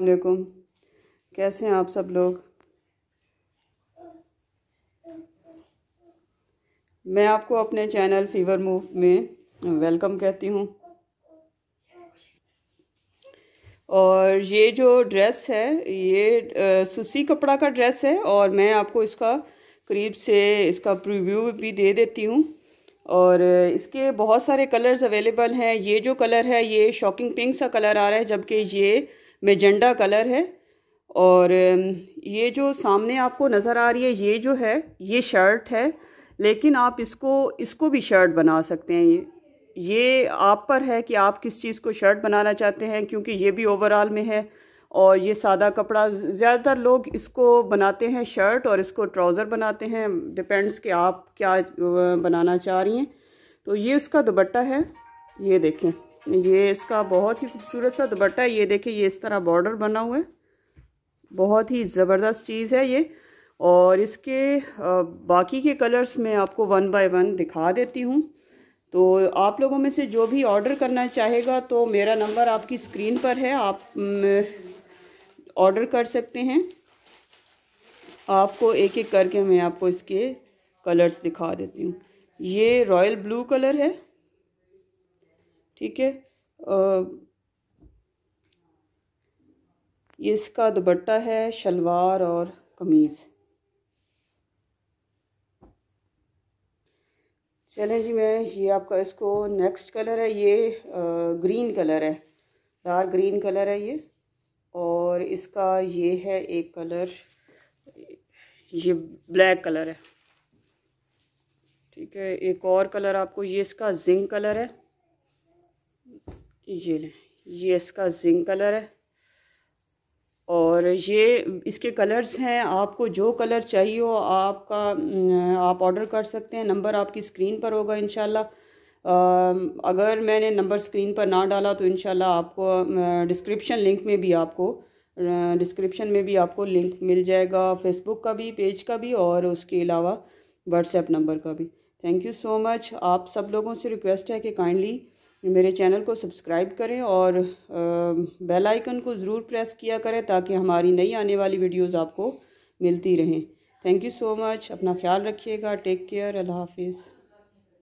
अलकुम कैसे हैं आप सब लोग मैं आपको अपने चैनल फीवर मूव में वेलकम कहती हूँ और ये जो ड्रेस है ये सुसी कपड़ा का ड्रेस है और मैं आपको इसका करीब से इसका प्रीव्यू भी दे देती हूँ और इसके बहुत सारे कलर्स अवेलेबल हैं ये जो कलर है ये शॉकिंग पिंक सा कलर आ रहा है जबकि ये मेजेंडा कलर है और ये जो सामने आपको नज़र आ रही है ये जो है ये शर्ट है लेकिन आप इसको इसको भी शर्ट बना सकते हैं ये ये आप पर है कि आप किस चीज़ को शर्ट बनाना चाहते हैं क्योंकि ये भी ओवरऑल में है और ये सादा कपड़ा ज़्यादातर लोग इसको बनाते हैं शर्ट और इसको ट्राउज़र बनाते हैं डिपेंड्स कि आप क्या बनाना चाह रही हैं तो ये उसका दुबट्टा है ये देखें ये इसका बहुत ही खूबसूरत सा दुपट्टा है ये देखिए ये इस तरह बॉर्डर बना हुआ है बहुत ही ज़बरदस्त चीज़ है ये और इसके बाकी के कलर्स मैं आपको वन बाय वन दिखा देती हूँ तो आप लोगों में से जो भी ऑर्डर करना चाहेगा तो मेरा नंबर आपकी स्क्रीन पर है आप ऑर्डर कर सकते हैं आपको एक एक करके मैं आपको इसके कलर्स दिखा देती हूँ ये रॉयल ब्लू कलर है ठीक है ये इसका दुपट्टा है शलवार और कमीज़ चलें जी मैं ये आपका इसको नेक्स्ट कलर है ये ग्रीन कलर है डार्क ग्रीन कलर है ये और इसका ये है एक कलर ये ब्लैक कलर है ठीक है एक और कलर आपको ये इसका जिंक कलर है ये ये इसका जिंक कलर है और ये इसके कलर्स हैं आपको जो कलर चाहिए हो आपका आप ऑर्डर कर सकते हैं नंबर आपकी स्क्रीन पर होगा इन अगर मैंने नंबर स्क्रीन पर ना डाला तो इन आपको डिस्क्रिप्शन लिंक में भी आपको डिस्क्रिप्शन में भी आपको लिंक मिल जाएगा फेसबुक का भी पेज का भी और उसके अलावा व्हाट्सएप नंबर का भी थैंक यू सो मच आप सब लोगों से रिक्वेस्ट है कि काइंडली मेरे चैनल को सब्सक्राइब करें और बेल आइकन को ज़रूर प्रेस किया करें ताकि हमारी नई आने वाली वीडियोस आपको मिलती रहें थैंक यू सो मच अपना ख्याल रखिएगा टेक केयर अल्लाह हाफिज़